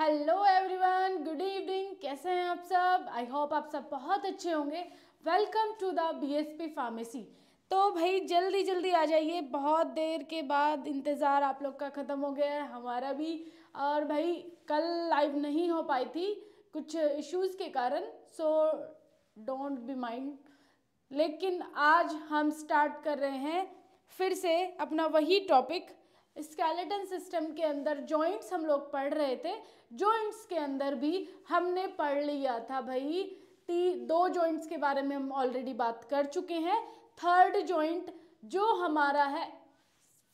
hello everyone good evening कैसे हैं आप सब आई होप आप सब बहुत अच्छे होंगे welcome to the BSP pharmacy तो भाई जल्दी जल्दी आ जाइए बहुत देर के बाद इंतज़ार आप लोग का ख़त्म हो गया है हमारा भी और भाई कल लाइव नहीं हो पाई थी कुछ इश्यूज़ के कारण सो डोंट बी माइंड लेकिन आज हम स्टार्ट कर रहे हैं फिर से अपना वही टॉपिक स्केलेटन सिस्टम के अंदर जॉइंट्स हम लोग पढ़ रहे थे जॉइंट्स के अंदर भी हमने पढ़ लिया था भाई ती दो जॉइंट्स के बारे में हम ऑलरेडी बात कर चुके हैं थर्ड जॉइंट जो हमारा है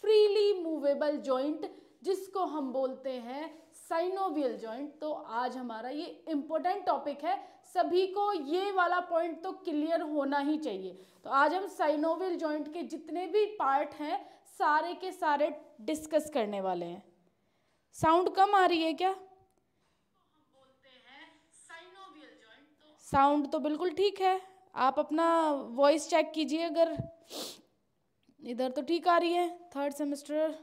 फ्रीली मूवेबल जॉइंट जिसको हम बोलते हैं साइनोवियल जॉइंट तो आज हमारा ये इम्पोर्टेंट टॉपिक है सभी को ये वाला पॉइंट तो क्लियर होना ही चाहिए तो आज हम साइनोवियल जॉइंट के जितने भी पार्ट हैं सारे के सारे डिस्कस करने वाले हैं साउंड कम आ रही है क्या साउंड तो बिल्कुल ठीक है आप अपना वॉइस चेक कीजिए अगर इधर तो ठीक आ रही है थर्ड सेमेस्टर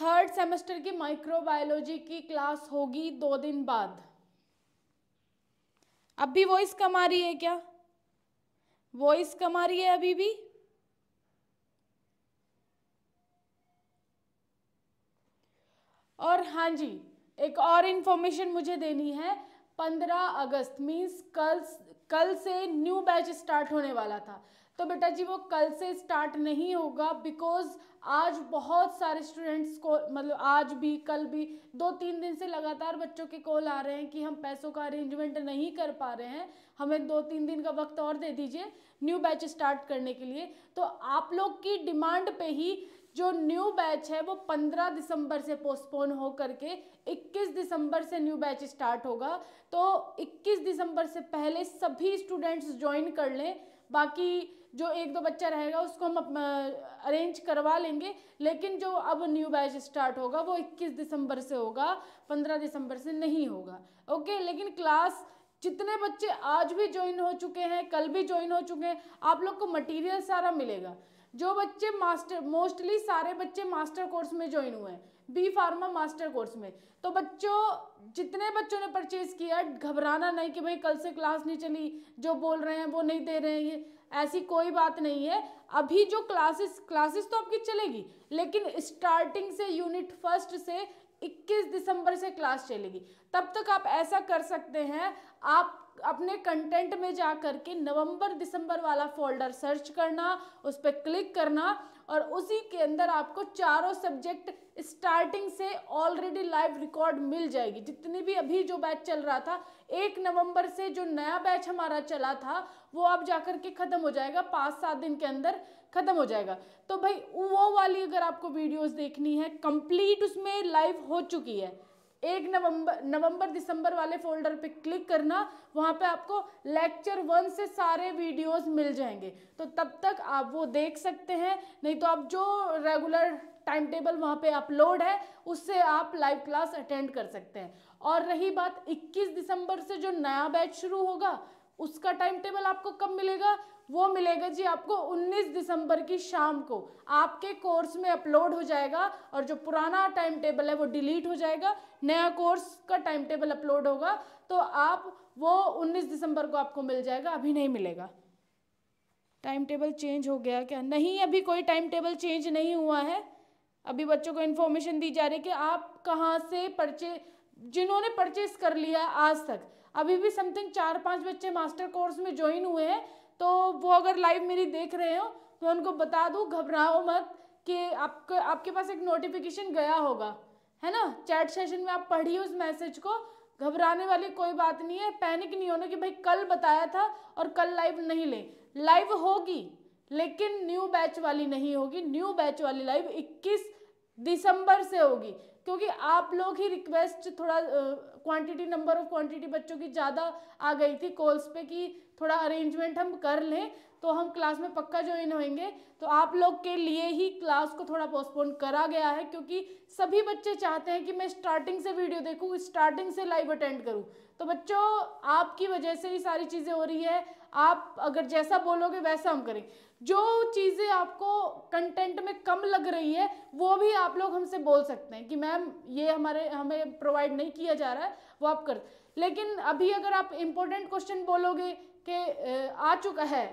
थर्ड सेमेस्टर की माइक्रोबायोलॉजी की क्लास होगी दो दिन बाद अब भी वॉइस कम आ रही है क्या वॉइस कम आ रही है अभी भी और हाँ जी एक और इन्फॉर्मेशन मुझे देनी है पंद्रह अगस्त मीन्स कल कल से न्यू बैच स्टार्ट होने वाला था तो बेटा जी वो कल से स्टार्ट नहीं होगा बिकॉज आज बहुत सारे स्टूडेंट्स को मतलब आज भी कल भी दो तीन दिन से लगातार बच्चों के कॉल आ रहे हैं कि हम पैसों का अरेंजमेंट नहीं कर पा रहे हैं हमें दो तीन दिन का वक्त और दे दीजिए न्यू बैच स्टार्ट करने के लिए तो आप लोग की डिमांड पे ही जो न्यू बैच है वो 15 दिसंबर से पोस्टपोन हो करके 21 दिसंबर से न्यू बैच स्टार्ट होगा तो 21 दिसंबर से पहले सभी स्टूडेंट्स ज्वाइन कर लें बाकी जो एक दो बच्चा रहेगा उसको हम अरेंज करवा लेंगे लेकिन जो अब न्यू बैच स्टार्ट होगा वो 21 दिसंबर से होगा 15 दिसंबर से नहीं होगा ओके लेकिन क्लास जितने बच्चे आज भी ज्वाइन हो चुके हैं कल भी ज्वाइन हो चुके हैं आप लोग को मटेरियल सारा मिलेगा जो बच्चे मास्टर मोस्टली सारे बच्चे मास्टर कोर्स में ज्वाइन हुए हैं बी फार्मा मास्टर कोर्स में तो बच्चों जितने बच्चों ने परचेज किया घबराना नहीं कि भाई कल से क्लास नहीं चली जो बोल रहे हैं वो नहीं दे रहे हैं ये ऐसी कोई बात नहीं है अभी जो क्लासेस क्लासेस तो आपकी चलेगी लेकिन स्टार्टिंग से यूनिट फर्स्ट से 21 दिसंबर से क्लास चलेगी तब तक आप ऐसा कर सकते हैं आप अपने कंटेंट में जा कर के नवंबर दिसंबर वाला फोल्डर सर्च करना उस पर क्लिक करना और उसी के अंदर आपको चारों सब्जेक्ट स्टार्टिंग से ऑलरेडी लाइव रिकॉर्ड मिल जाएगी जितनी भी अभी जो बैच चल रहा था एक नवंबर से जो नया बैच हमारा चला था वो अब जाकर के ख़त्म हो जाएगा पाँच सात दिन के अंदर ख़त्म हो जाएगा तो भाई वो वाली अगर आपको वीडियोस देखनी है कंप्लीट उसमें लाइव हो चुकी है एक नवंबर नवंबर दिसंबर वाले फोल्डर पे क्लिक करना वहाँ पे आपको लेक्चर वन से सारे वीडियोस मिल जाएंगे तो तब तक आप वो देख सकते हैं नहीं तो आप जो रेगुलर टाइम टेबल वहाँ पे अपलोड है उससे आप लाइव क्लास अटेंड कर सकते हैं और रही बात 21 दिसंबर से जो नया बैच शुरू होगा उसका टाइम टेबल आपको कब मिलेगा वो मिलेगा जी आपको 19 दिसंबर की शाम को आपके कोर्स में अपलोड हो जाएगा और जो पुराना टाइम टेबल है वो डिलीट हो जाएगा नया कोर्स का टाइम टेबल अपलोड होगा तो आप वो 19 दिसंबर को आपको मिल जाएगा अभी नहीं मिलेगा टाइम टेबल चेंज हो गया क्या नहीं अभी कोई टाइम टेबल चेंज नहीं हुआ है अभी बच्चों को इन्फॉर्मेशन दी जा रही है कि आप कहाँ से परचे जिन्होंने परचेस कर लिया आज तक अभी भी समथिंग चार पांच बच्चे मास्टर कोर्स में ज्वाइन हुए हैं तो वो अगर लाइव मेरी देख रहे हो तो उनको बता दूँ घबराओ मत कि आपके आपके पास एक नोटिफिकेशन गया होगा है ना चैट सेशन में आप पढ़िए उस मैसेज को घबराने वाली कोई बात नहीं है पैनिक नहीं होना कि भाई कल बताया था और कल लाइव नहीं ले लाइव होगी लेकिन न्यू बैच वाली नहीं होगी न्यू बैच वाली लाइव 21 दिसंबर से होगी क्योंकि आप लोग ही रिक्वेस्ट थोड़ा क्वांटिटी नंबर ऑफ क्वांटिटी बच्चों की ज़्यादा आ गई थी कॉल्स पे कि थोड़ा अरेंजमेंट हम कर लें तो हम क्लास में पक्का ज्वाइन होंगे तो आप लोग के लिए ही क्लास को थोड़ा पोस्टपोन करा गया है क्योंकि सभी बच्चे चाहते हैं कि मैं स्टार्टिंग से वीडियो देखूँ स्टार्टिंग से लाइव अटेंड करूँ तो बच्चों आपकी वजह से ही सारी चीज़ें हो रही है आप अगर जैसा बोलोगे वैसा हम करेंगे जो चीज़ें आपको कंटेंट में कम लग रही है वो भी आप लोग हमसे बोल सकते हैं कि मैम ये हमारे हमें प्रोवाइड नहीं किया जा रहा है वो आप कर लेकिन अभी अगर आप इम्पोर्टेंट क्वेश्चन बोलोगे कि आ चुका है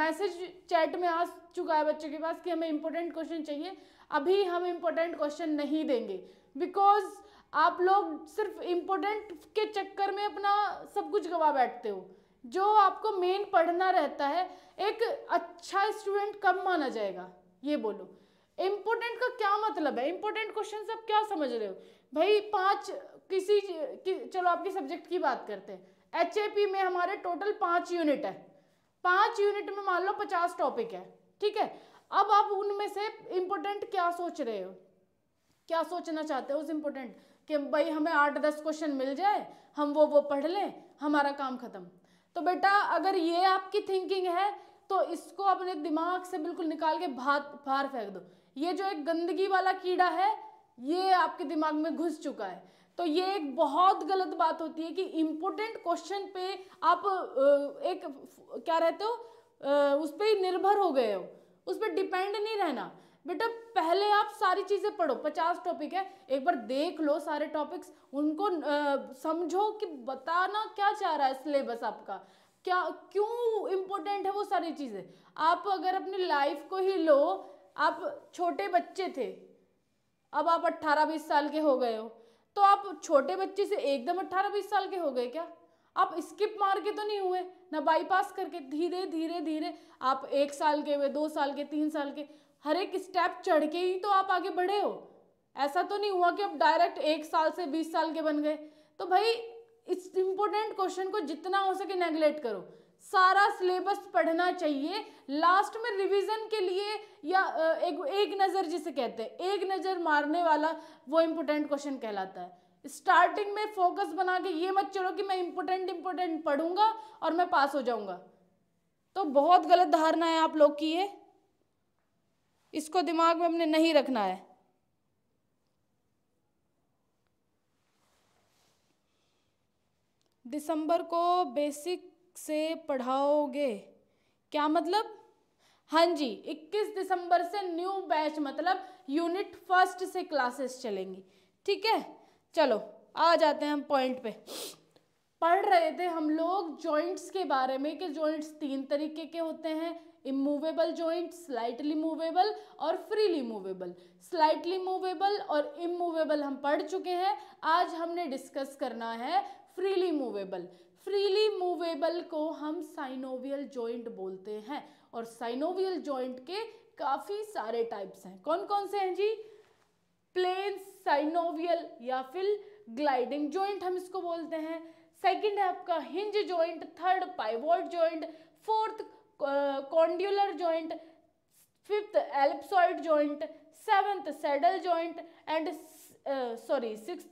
मैसेज चैट में आ चुका है बच्चों के पास कि हमें इम्पोर्टेंट क्वेश्चन चाहिए अभी हम इम्पोर्टेंट क्वेश्चन नहीं देंगे बिकॉज़ आप लोग सिर्फ इम्पोर्टेंट के चक्कर में अपना सब कुछ गवा बैठते हो जो आपको मेन पढ़ना रहता है एक अच्छा स्टूडेंट कब माना जाएगा ये बोलो इम्पोर्टेंट का क्या मतलब है इम्पोर्टेंट क्वेश्चन आप क्या समझ रहे हो भाई पांच किसी कि, चलो आपके सब्जेक्ट की बात करते हैं एच में हमारे टोटल पांच यूनिट है पाँच यूनिट में मान लो पचास टॉपिक है ठीक है अब आप उनमें से इम्पोर्टेंट क्या सोच रहे हो क्या सोचना चाहते हो उस इम्पोर्टेंट कि भाई हमें आठ दस क्वेश्चन मिल जाए हम वो वो पढ़ लें हमारा काम ख़त्म तो बेटा अगर ये आपकी थिंकिंग है तो इसको अपने दिमाग से बिल्कुल निकाल के भात बाहर फेंक दो ये जो एक गंदगी वाला कीड़ा है ये आपके दिमाग में घुस चुका है तो ये एक बहुत गलत बात होती है कि इम्पोर्टेंट क्वेश्चन पे आप एक क्या रहते हो उस पर निर्भर हो गए हो उस पर डिपेंड नहीं रहना बेटा पहले आप सारी चीज़ें पढ़ो पचास टॉपिक है एक बार देख लो सारे टॉपिक्स उनको आ, समझो कि बताना क्या चाह रहा है सिलेबस आपका क्या क्यों इम्पोर्टेंट है वो सारी चीज़ें आप अगर अपनी लाइफ को ही लो आप छोटे बच्चे थे अब आप अट्ठारह बीस साल के हो गए हो तो आप छोटे बच्चे से एकदम अट्ठारह बीस साल के हो गए क्या आप स्किप मार के तो नहीं हुए ना बाईपास करके धीरे धीरे धीरे आप एक साल के हुए दो साल के तीन साल के हर एक स्टेप चढ़ के ही तो आप आगे बढ़े हो ऐसा तो नहीं हुआ कि आप डायरेक्ट एक साल से बीस साल के बन गए तो भाई इस इम्पोर्टेंट क्वेश्चन को जितना हो सके नेग्लेक्ट करो सारा सिलेबस पढ़ना चाहिए लास्ट में रिवीजन के लिए या एक एक नज़र जिसे कहते हैं एक नज़र मारने वाला वो इम्पोर्टेंट क्वेश्चन कहलाता है स्टार्टिंग में फोकस बना के ये मत चलो कि मैं इम्पोर्टेंट इम्पोर्टेंट पढ़ूंगा और मैं पास हो जाऊंगा तो बहुत गलत धारणा है आप लोग की है इसको दिमाग में हमने नहीं रखना है दिसंबर को बेसिक से पढ़ाओगे क्या मतलब हाँ जी 21 दिसंबर से न्यू बैच मतलब यूनिट फर्स्ट से क्लासेस चलेंगी ठीक है चलो आ जाते हैं हम पॉइंट पे पढ़ रहे थे हम लोग जॉइंट्स के बारे में कि जॉइंट्स तीन तरीके के होते हैं इमूवेबल जॉइंट स्लाइटली मूवेबल और फ्रीली मूवेबल स्लाइटली मूवेबल और इमूवेबल हम पढ़ चुके हैं आज हमने डिस्कस करना है फ्रीली मूवेबल फ्रीली मूवेबल को हम साइनोवियल जॉइंट बोलते हैं और साइनोवियल जॉइंट के काफ़ी सारे टाइप्स हैं कौन कौन से हैं जी प्लेन साइनोवियल या फिर ग्लाइडिंग जॉइंट हम इसको बोलते हैं सेकंड है आपका hinge joint third pivot joint fourth condylar joint fifth ellipsoid joint seventh saddle joint and sorry six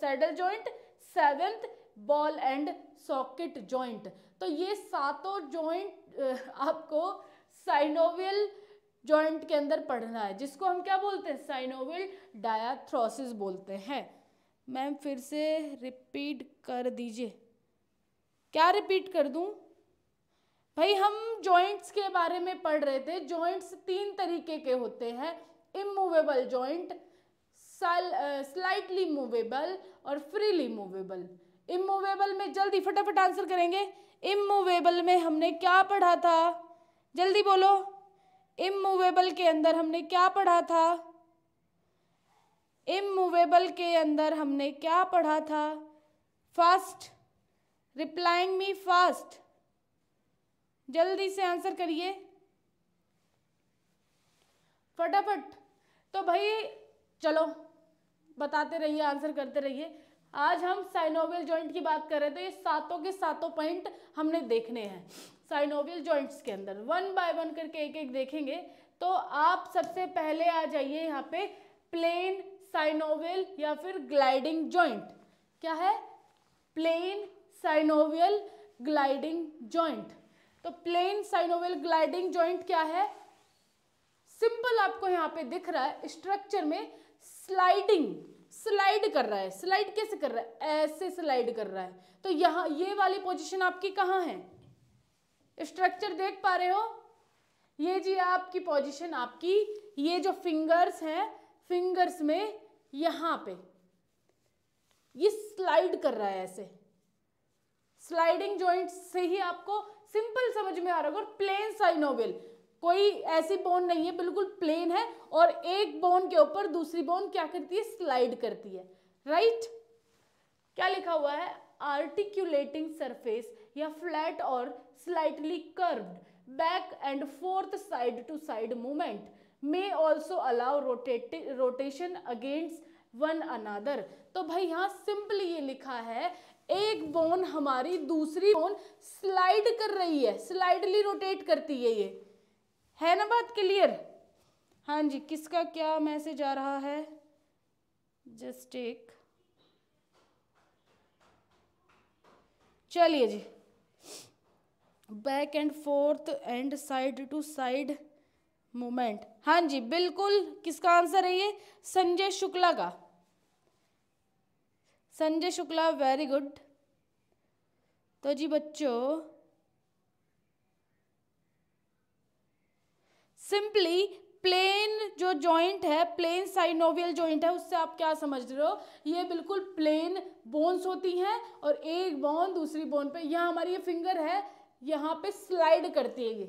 saddle joint seventh ball and socket joint तो ये सातों जॉइंट uh, आपको साइनोवियल जॉइंट के अंदर पढ़ना है जिसको हम क्या बोलते हैं साइनोवियल डायाथ्रोसिस बोलते हैं मैम फिर से रिपीट कर दीजिए क्या रिपीट कर दूँ भाई हम जॉइंट्स के बारे में पढ़ रहे थे जॉइंट्स तीन तरीके के होते हैं इमूवेबल जॉइंट स्लाइटली मूवेबल और फ्रीली मूवेबल इमूवेबल में जल्दी फटाफट आंसर करेंगे इमूवेबल में हमने क्या पढ़ा था जल्दी बोलो इमूवेबल के अंदर हमने क्या पढ़ा था इमूवेबल के अंदर हमने क्या पढ़ा था फास्ट रिप्लाइंग मी फास्ट जल्दी से आंसर करिए फटाफट तो भाई चलो बताते रहिए आंसर करते रहिए आज हम साइनोवियल जॉइंट की बात कर रहे थे तो ये सातों के सातों पॉइंट हमने देखने हैं साइनोवियल जॉइंट्स के अंदर वन बाय वन करके एक एक देखेंगे तो आप सबसे पहले आ जाइए यहाँ पे प्लेन साइनोवियल या फिर ग्लाइडिंग जॉइंट क्या है प्लेन साइनोवियल ग्लाइडिंग जॉइंट तो प्लेन साइनोवेल ग्लाइडिंग ज्वाइंट क्या है सिंपल आपको यहां पे दिख रहा है स्ट्रक्चर में स्लाइडिंग स्लाइड कर रहा है स्लाइड कैसे कर रहा है ऐसे स्लाइड कर रहा है तो यहां ये वाली पोजीशन आपकी कहां है स्ट्रक्चर देख पा रहे हो ये जी आपकी पोजीशन आपकी ये जो फिंगर्स हैं फिंगर्स में यहां पे ये स्लाइड कर रहा है ऐसे स्लाइडिंग ज्वाइंट से ही आपको सिंपल समझ में आ रहा होगा प्लेन साइनोवेल कोई ऐसी बोन नहीं है बिल्कुल प्लेन है और एक बोन के ऊपर दूसरी बोन क्या करती है स्लाइड करती है राइट क्या लिखा हुआ है आर्टिक्यूलेटिंग सरफेस या फ्लैट और slightly curved back and forth side to side movement may also allow rotate rotation against one another तो भाई यहाँ सिंपली ये लिखा है एक बोन हमारी दूसरी बोन स्लाइड कर रही है स्लाइडली रोटेट करती है ये है ना बात क्लियर हाँ जी किसका क्या मैसेज आ रहा है जस्ट एक चलिए जी back and forth and side to side moment हाँ जी बिल्कुल किसका आंसर है ये संजय शुक्ला का संजय शुक्ला वेरी गुड तो जी बच्चों सिंपली प्लेन जो जॉइंट है प्लेन साइनोवियल जॉइंट है उससे आप क्या समझ रहे हो ये बिल्कुल प्लेन बोन्स होती हैं और एक बोन दूसरी बोन पे यहाँ हमारी ये फिंगर है यहाँ पे स्लाइड करती है ये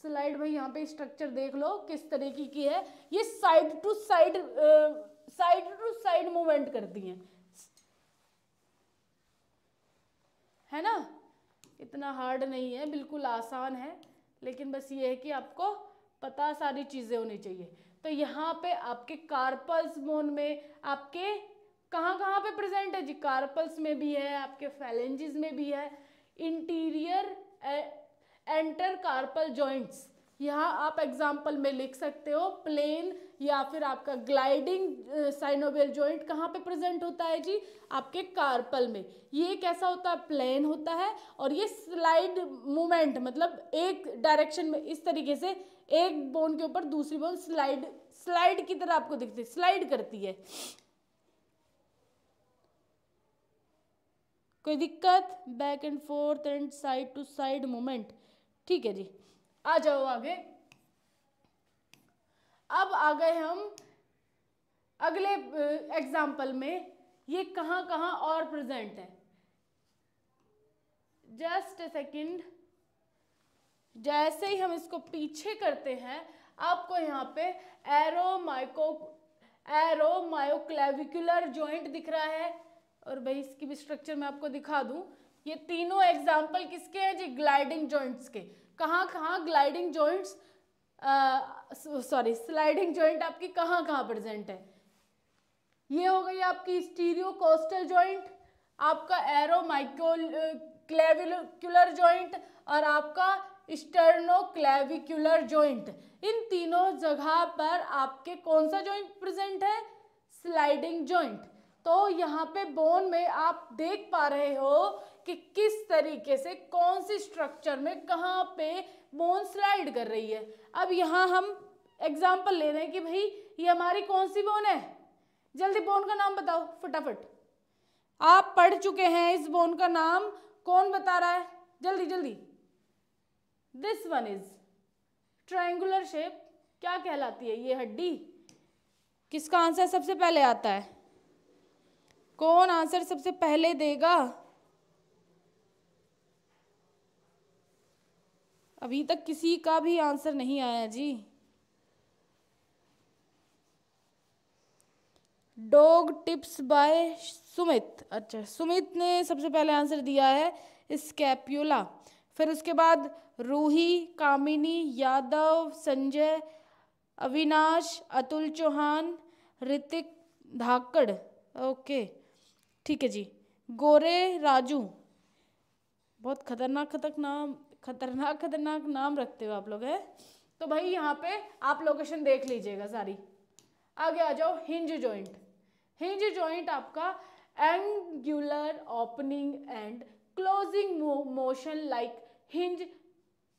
स्लाइड भाई यहाँ पे स्ट्रक्चर देख लो किस तरीके की है ये side to side side to side movement करती हैं है ना इतना हार्ड नहीं है बिल्कुल आसान है लेकिन बस ये है कि आपको पता सारी चीज़ें होनी चाहिए तो यहाँ पे आपके कार्पल्स बोन में आपके कहाँ कहाँ पे प्रेजेंट है जी कार्पल्स में भी है आपके फैलेंजिस में भी है इंटीरियर एंटर कार्पल जॉइंट्स यहाँ आप एग्जाम्पल में लिख सकते हो प्लेन या फिर आपका ग्लाइडिंग साइनोबेल जॉइंट कहाँ पे प्रेजेंट होता है जी आपके कार्पल में ये कैसा होता है प्लेन होता है और ये स्लाइड मूवमेंट मतलब एक डायरेक्शन में इस तरीके से एक बोन के ऊपर दूसरी बोन स्लाइड स्लाइड की तरह आपको दिखती है स्लाइड करती है कोई दिक्कत back and forth and side to side movement ठीक है जी आ जाओ आगे अब आ गए हम अगले एग्जाम्पल में ये कहाँ कहाँ और प्रेजेंट है जस्ट ए सेकेंड जैसे ही हम इसको पीछे करते हैं आपको यहाँ पे एरो माइको एरो मायोक्लेविकुलर ज्वाइंट दिख रहा है और भाई इसकी भी स्ट्रक्चर मैं आपको दिखा दूँ ये तीनों एग्जाम्पल किसके हैं जी ग्लाइडिंग जॉइंट्स के कहाँ कहाँ gliding joints sorry sliding joint आपकी कहाँ कहाँ प्रेजेंट है ये हो गई आपकी स्टीरियो कोस्टल जॉइंट आपका एरो क्लेविकुलर जॉइंट और आपका स्टर्नो क्लेविकुलर जॉइंट इन तीनों जगह पर आपके कौन सा जॉइंट प्रेजेंट है स्लाइडिंग जॉइंट तो यहाँ पे बोन में आप देख पा रहे हो कि किस तरीके से कौन सी स्ट्रक्चर में कहाँ पे बोन स्लाइड कर रही है अब यहाँ हम एग्जाम्पल ले रहे हैं कि भाई ये हमारी कौन सी बोन है जल्दी बोन का नाम बताओ फटाफट आप पढ़ चुके हैं इस बोन का नाम कौन बता रहा है जल्दी जल्दी this one is triangular shape क्या कहलाती है ये हड्डी किसका आंसर सबसे पहले आता है कौन आंसर सबसे पहले देगा अभी तक किसी का भी आंसर नहीं आया जी डॉग टिप्स बाय सुमित अच्छा सुमित ने सबसे पहले आंसर दिया है स्कैप्यूला फिर उसके बाद रूही कामिनी यादव संजय अविनाश अतुल चौहान ऋतिक धाकड़ ओके ठीक है जी गोरे राजू बहुत खतरनाक खतरनाक नाम खतरनाक खतरनाक नाम रखते हो आप लोग हैं तो भाई यहाँ पे आप लोकेशन देख लीजिएगा सारी आगे आ जाओ हिंज जॉइंट हिंज जॉइंट आपका angular opening and closing motion like hinge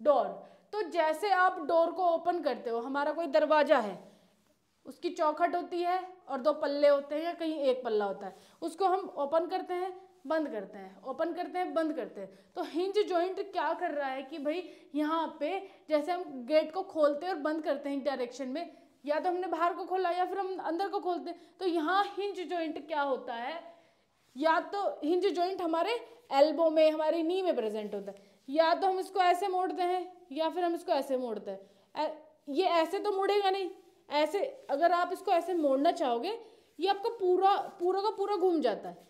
door तो जैसे आप डोर को ओपन करते हो हमारा कोई दरवाज़ा है उसकी चौखट होती है और दो पल्ले होते हैं या कहीं एक पल्ला होता है उसको हम ओपन करते हैं बंद करते हैं ओपन करते हैं बंद करते हैं तो हिंज जॉइंट क्या कर रहा है कि भाई यहाँ पे जैसे हम गेट को खोलते हैं और बंद करते हैं डायरेक्शन में या तो हमने बाहर को खोला या फिर हम अंदर को खोलते हैं तो यहाँ हिंज जॉइंट क्या होता है या तो हिंज जॉइंट हमारे एल्बो में हमारी नी में प्रेजेंट होता है या तो हम इसको ऐसे मोड़ते हैं या फिर हम इसको ऐसे मोड़ते हैं ये ऐसे तो मुड़ेगा नहीं ऐसे अगर आप इसको ऐसे मोड़ना चाहोगे ये आपका पूरा पूरा का पूरा घूम जाता है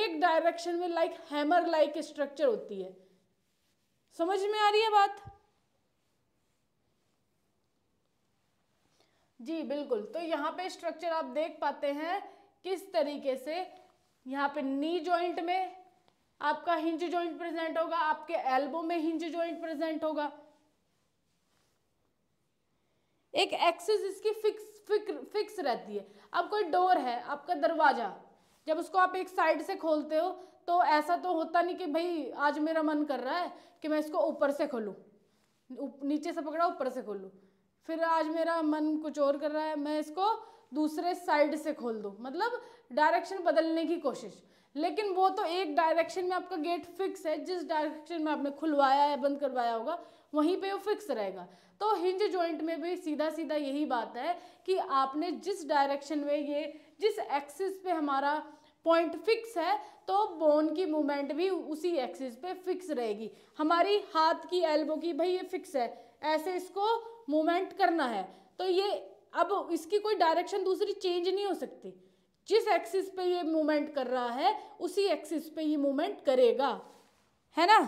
एक डायरेक्शन में लाइक हैमर लाइक स्ट्रक्चर होती है समझ में आ रही है बात जी बिल्कुल तो यहां पे स्ट्रक्चर आप देख पाते हैं किस तरीके से यहां पे नी जॉइंट में आपका हिंज जॉइंट प्रेजेंट होगा आपके एल्बो में हिंज जॉइंट प्रेजेंट होगा एक एक्सिस इसकी फिक्स फिक्र, फिक्स रहती है कोई डोर है आपका दरवाजा जब उसको आप एक साइड से खोलते हो तो ऐसा तो होता नहीं कि भाई आज मेरा मन कर रहा है कि मैं इसको ऊपर से खोलूँ नीचे से पकड़ा ऊपर से खोलूँ फिर आज मेरा मन कुछ और कर रहा है मैं इसको दूसरे साइड से खोल दूँ मतलब डायरेक्शन बदलने की कोशिश लेकिन वो तो एक डायरेक्शन में आपका गेट फिक्स है जिस डायरेक्शन में आपने खुलवाया या बंद करवाया होगा वहीं पे वो फिक्स रहेगा तो हिंज जॉइंट में भी सीधा सीधा यही बात है कि आपने जिस डायरेक्शन में ये जिस एक्सिस पे हमारा पॉइंट फिक्स है तो बोन की मूवमेंट भी उसी एक्सिस पे फिक्स रहेगी हमारी हाथ की एल्बो की भाई ये फिक्स है ऐसे इसको मूवमेंट करना है तो ये अब इसकी कोई डायरेक्शन दूसरी चेंज नहीं हो सकती जिस एक्सिस पे ये मूवमेंट कर रहा है उसी एक्सिस पे ये मूवमेंट करेगा है ना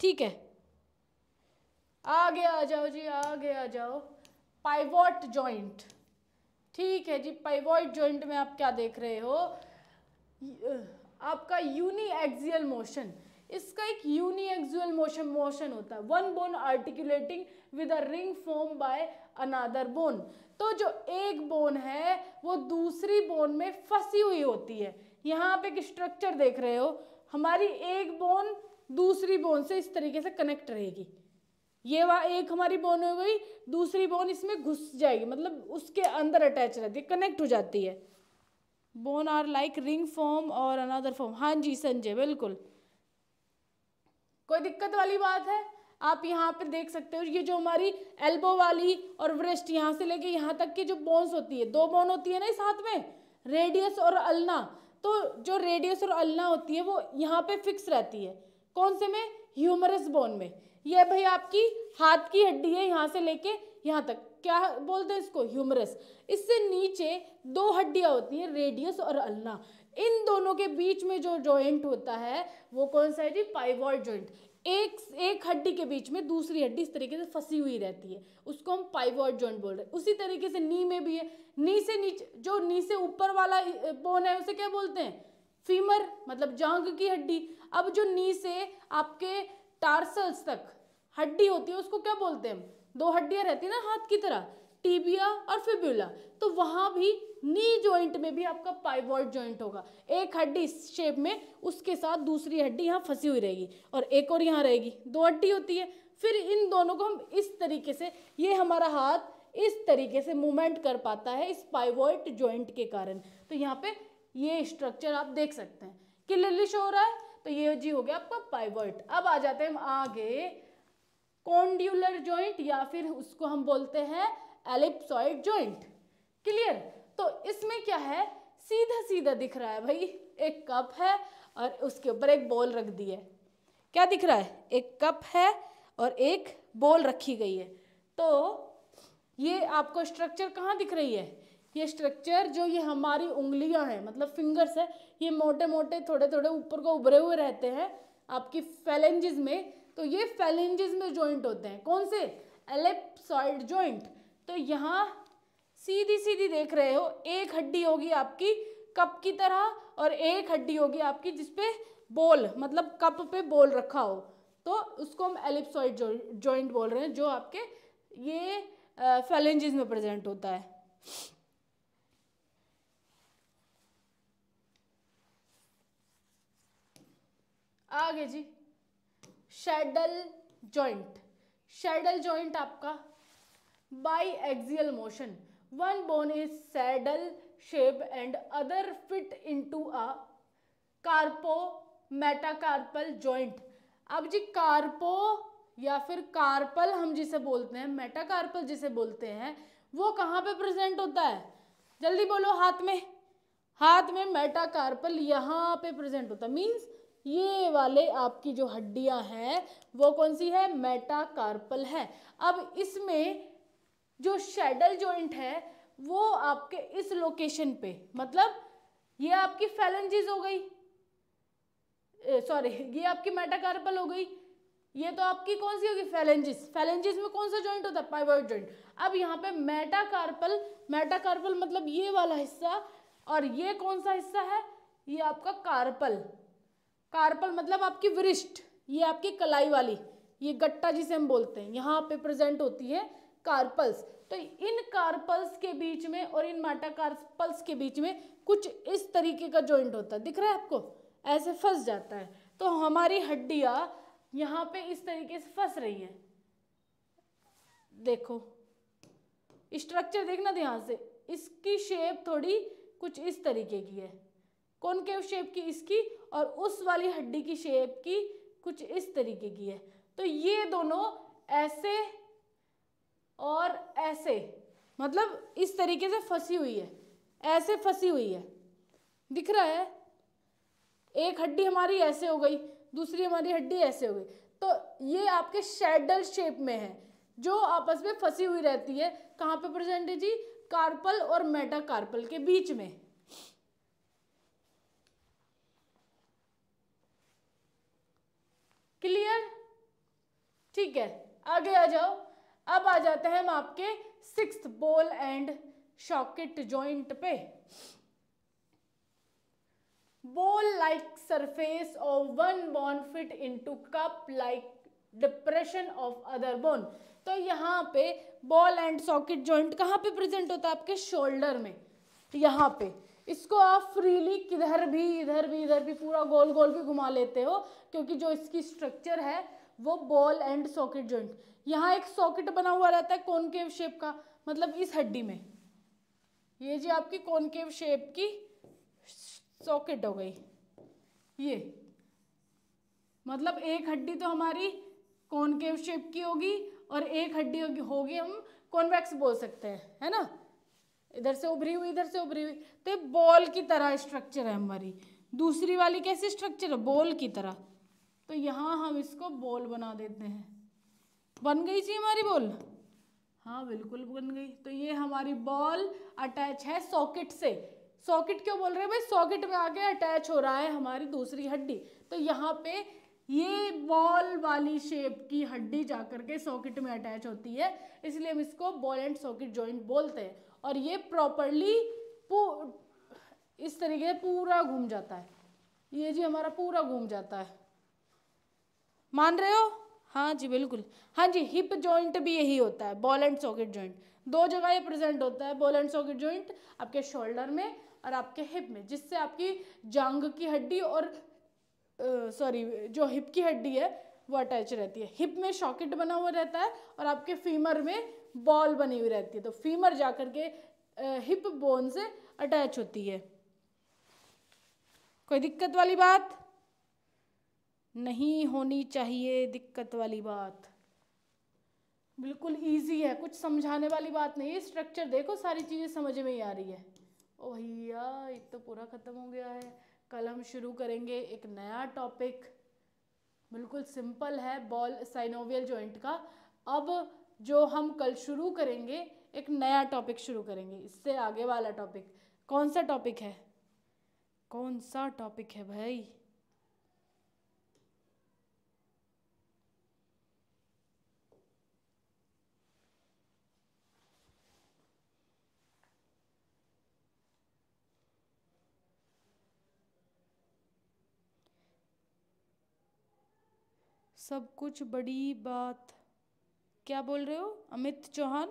ठीक है आगे आ जाओ जी आगे आ जाओ पाइवोट जॉइंट ठीक है जी पाइवोट जॉइंट में आप क्या देख रहे हो आपका यूनी एक्जियल मोशन इसका एक यूनी एक्जुअल मोशन मोशन होता है one bone articulating with a ring form by another bone तो जो एक बोन है वो दूसरी बोन में फंसी हुई होती है यहाँ आप एक स्ट्रक्चर देख रहे हो हमारी एक बोन दूसरी बोन से इस तरीके से कनेक्ट रहेगी ये वहाँ एक हमारी बोन हो गई दूसरी बोन इसमें घुस जाएगी मतलब उसके अंदर अटैच रहती है कनेक्ट हो जाती है bone are like ring form और अनदर फॉर्म हाँ जी संजय बिल्कुल कोई दिक्कत वाली बात है आप यहाँ पर देख सकते हो ये जो हमारी एल्बो वाली और वृष्ट यहाँ से लेके यहाँ तक की जो बोन्स होती है दो बोन होती है ना इस हाथ में रेडियस और अलना तो जो रेडियस और अलना होती है वो यहाँ पे फिक्स रहती है कौन से में ह्यूमरस बोन में यह भाई आपकी हाथ की हड्डी है यहाँ से लेके यहाँ तक क्या बोलते हैं इसको ह्यूमरस इससे नीचे दो हड्डियाँ होती हैं रेडियस और अल्ना इन दोनों के बीच में जो जॉइंट होता है वो कौन सा है जी पाइवॉल जॉइंट एक एक हड्डी के बीच में दूसरी हड्डी इस तरीके से फंसी हुई रहती है उसको हम पाइवॉट जॉइंट बोल रहे हैं उसी तरीके से नी में भी है नी से नीचे जो नी से ऊपर वाला बोन है उसे क्या बोलते हैं फीमर मतलब जांग की हड्डी अब जो नी से आपके टार्सल्स तक हड्डी होती है उसको क्या बोलते हैं दो हड्डियां रहती है ना हाथ की तरह टीबिया और फिब्यूला तो वहां भी नी जॉइंट में भी आपका पाइवॉइड जॉइंट होगा एक हड्डी इस शेप में उसके साथ दूसरी हड्डी यहाँ फंसी हुई रहेगी और एक और यहाँ रहेगी दो हड्डी होती है फिर इन दोनों को हम इस तरीके से ये हमारा हाथ इस तरीके से मूवमेंट कर पाता है इस पाइवॉइड जॉइंट के कारण तो यहाँ पे ये स्ट्रक्चर आप देख सकते हैं क्लियरली शो हो रहा है तो ये जी हो गया आपका पाइवर्ट अब आ जाते हैं हम आगे कॉन्ड्यूलर जॉइंट या फिर उसको हम बोलते हैं एलिप्सॉइड जॉइंट क्लियर तो इसमें क्या है सीधा सीधा दिख रहा है भाई एक कप है और उसके ऊपर एक बॉल रख दी है क्या दिख रहा है एक कप है और एक बॉल रखी गई है तो ये आपको स्ट्रक्चर कहाँ दिख रही है ये स्ट्रक्चर जो ये हमारी उंगलियां हैं मतलब फिंगर्स है ये मोटे मोटे थोड़े थोड़े ऊपर को उभरे हुए रहते हैं आपकी फैलेंजेस में तो ये फैलेंजेस में जॉइंट होते हैं कौन से एलेप्सॉइड जॉइंट तो यहाँ सीधी सीधी देख रहे हो एक हड्डी होगी आपकी कप की तरह और एक हड्डी होगी आपकी जिसपे बोल मतलब कप पे बोल रखा हो तो उसको हम एलिप्सॉइड जॉइंट बोल रहे हैं जो आपके ये फैलेंजेस में प्रेजेंट होता है आगे जी शेडल जॉइंट शेडल जॉइंट आपका biaxial motion one bone is saddle shape and other fit into a carpometacarpal joint अब जी कार्पो या फिर कार्पल हम जिसे बोलते हैं मेटाकार्पल जिसे बोलते हैं वो कहाँ पे प्रेजेंट होता है जल्दी बोलो हाथ में हाथ में मेटाकार्पल यहाँ पे प्रेजेंट होता है मीन्स ये वाले आपकी जो हड्डियां हैं वो कौन सी है मेटाकार्पल है अब इसमें जो शेडल जॉइंट है वो आपके इस लोकेशन पे मतलब ये आपकी फैलेंजिस हो गई सॉरी ये आपकी मेटाकार्पल हो गई ये तो आपकी कौन सी होगी फैलेंजिस फैलेंजिस में कौन सा जॉइंट होता है पाइवॉइड जॉइंट अब यहाँ पे मेटाकार्पल मेटाकार्पल मतलब ये वाला हिस्सा और ये कौन सा हिस्सा है ये आपका कार्पल कार्पल मतलब आपकी वरिष्ठ ये आपकी कलाई वाली ये गट्टा जिसे हम बोलते हैं यहाँ पे प्रेजेंट होती है कार्पल्स तो इन कार्पल्स के बीच में और इन माटा कार्पल्स के बीच में कुछ इस तरीके का जॉइंट होता है दिख रहा है आपको ऐसे फंस जाता है तो हमारी हड्डियाँ यहाँ पे इस तरीके से फंस रही हैं देखो स्ट्रक्चर देखना ध्यान से इसकी शेप थोड़ी कुछ इस तरीके की है कॉनकेव शेप की इसकी और उस वाली हड्डी की शेप की कुछ इस तरीके की है तो ये दोनों ऐसे और ऐसे मतलब इस तरीके से फंसी हुई है ऐसे फंसी हुई है दिख रहा है एक हड्डी हमारी ऐसे हो गई दूसरी हमारी हड्डी ऐसे हो गई तो ये आपके शेडल शेप में है जो आपस में फंसी हुई रहती है कहाँ पे प्रेजेंट है जी कार्पल और मेटा कार्पल के बीच में क्लियर ठीक है आगे आ जाओ अब आ जाते हैं हम आपके सिक्स बोल एंड शॉकेट जॉइंट पे ball like surface of one bone fit into cup like depression of other bone तो यहाँ पे बॉल एंड सॉकेट जॉइंट कहाँ पे प्रेजेंट होता है आपके शोल्डर में यहाँ पे इसको आप फ्रीली किधर भी इधर भी इधर भी पूरा गोल गोल भी घुमा लेते हो क्योंकि जो इसकी स्ट्रक्चर है वो बॉल एंड सॉकेट जॉइंट यहाँ एक सॉकेट बना हुआ रहता है कॉनकेव शेप का मतलब इस हड्डी में ये जी आपकी कॉनकेव शेप की सॉकेट हो गई ये मतलब एक हड्डी तो हमारी कॉनकेव शेप की होगी और एक हड्डी होगी हम कॉन्वेक्स बोल सकते हैं है ना इधर से उभरी हुई इधर से उभरी हुई तो ये बॉल की तरह स्ट्रक्चर है हमारी दूसरी वाली कैसी स्ट्रक्चर है बॉल की तरह तो यहाँ हम इसको बॉल बना देते हैं बन गई जी हमारी बॉल हाँ बिल्कुल बन गई तो ये हमारी बॉल अटैच है सॉकेट से सॉकेट क्यों बोल रहे हैं भाई सॉकेट में आके अटैच हो रहा है हमारी दूसरी हड्डी तो यहाँ पे ये बॉल वाली शेप की हड्डी जाकर के सॉकेट में अटैच होती है इसलिए हम इसको बॉल एंड सॉकेट जॉइंट बोलते हैं और ये प्रॉपरली इस तरीके से पूरा घूम जाता है ये जी हमारा पूरा घूम जाता है मान रहे हो हाँ जी बिल्कुल हाँ जी हिप जॉइंट भी यही होता है बॉल एंड सॉकेट जॉइंट दो जगह ये प्रेजेंट होता है बॉल एंड सॉकेट जॉइंट आपके शोल्डर में और आपके हिप में जिससे आपकी जांग की हड्डी और सॉरी जो हिप की हड्डी है वो अटैच रहती है हिप में शॉकेट बना हुआ रहता है और आपके फीमर में बॉल बनी हुई रहती है तो फीमर जा कर के हिप बोन से अटैच होती है कोई दिक्कत वाली बात नहीं होनी चाहिए दिक्कत वाली बात बिल्कुल इजी है कुछ समझाने वाली बात नहीं है स्ट्रक्चर देखो सारी चीज़ें समझ में ही आ रही है ओ भैया ये तो पूरा ख़त्म हो गया है कल हम शुरू करेंगे एक नया टॉपिक बिल्कुल सिंपल है बॉल साइनोवियल जॉइंट का अब जो हम कल शुरू करेंगे एक नया टॉपिक शुरू करेंगे इससे आगे वाला टॉपिक कौन सा टॉपिक है कौन सा टॉपिक है भाई सब कुछ बड़ी बात क्या बोल रहे हो अमित चौहान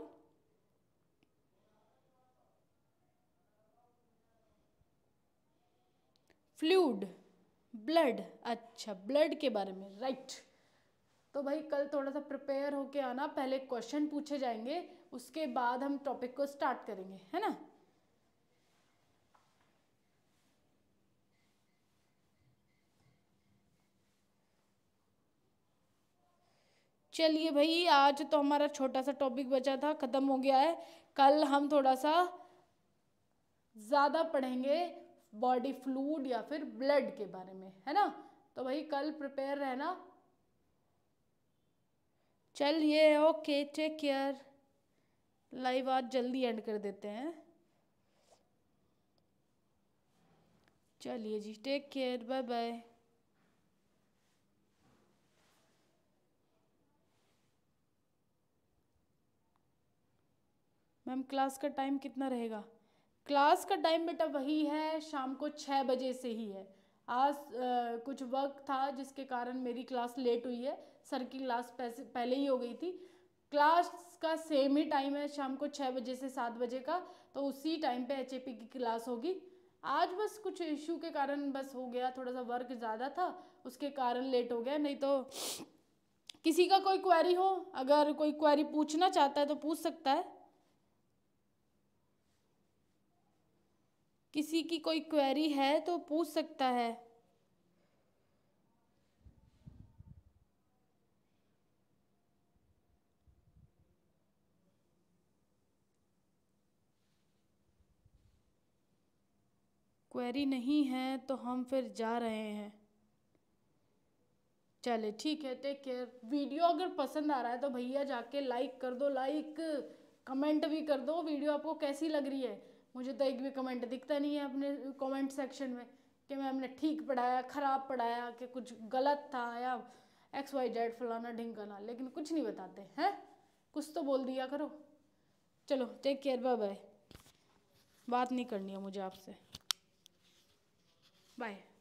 फ्लूड ब्लड अच्छा ब्लड के बारे में राइट तो भाई कल थोड़ा सा प्रिपेयर होके आना पहले क्वेश्चन पूछे जाएंगे उसके बाद हम टॉपिक को स्टार्ट करेंगे है ना चलिए भाई आज तो हमारा छोटा सा टॉपिक बचा था ख़त्म हो गया है कल हम थोड़ा सा ज़्यादा पढ़ेंगे बॉडी फ्लूड या फिर ब्लड के बारे में है ना तो भाई कल प्रिपेयर रहना चलिए ओके टेक केयर लाइव आज जल्दी एंड कर देते हैं चलिए जी take care bye bye ma'am class का टाइम कितना रहेगा क्लास का टाइम बेटा वही है शाम को छः बजे से ही है आज आ, कुछ वर्क था जिसके कारण मेरी क्लास लेट हुई है सर की क्लास पहले ही हो गई थी क्लास का सेम ही टाइम है शाम को छः बजे से सात बजे का तो उसी टाइम पे एच की क्लास होगी आज बस कुछ इशू के कारण बस हो गया थोड़ा सा वर्क ज़्यादा था उसके कारण लेट हो गया नहीं तो किसी का कोई क्वेरी हो अगर कोई क्वेरी पूछना चाहता है तो पूछ सकता है किसी की कोई क्वेरी है तो पूछ सकता है क्वेरी नहीं है तो हम फिर जा रहे हैं चले ठीक है टेक केयर वीडियो अगर पसंद आ रहा है तो भैया जाके लाइक कर दो लाइक कमेंट भी कर दो वीडियो आपको कैसी लग रही है मुझे तो एक भी कमेंट दिखता नहीं है अपने कमेंट सेक्शन में कि मैम ने ठीक पढ़ाया ख़राब पढ़ाया कि कुछ गलत था या एक्स वाई जेड फलाना ढिंकाना लेकिन कुछ नहीं बताते हैं कुछ तो बोल दिया करो चलो टेक केयर बाय बाय बात नहीं करनी है मुझे आपसे बाय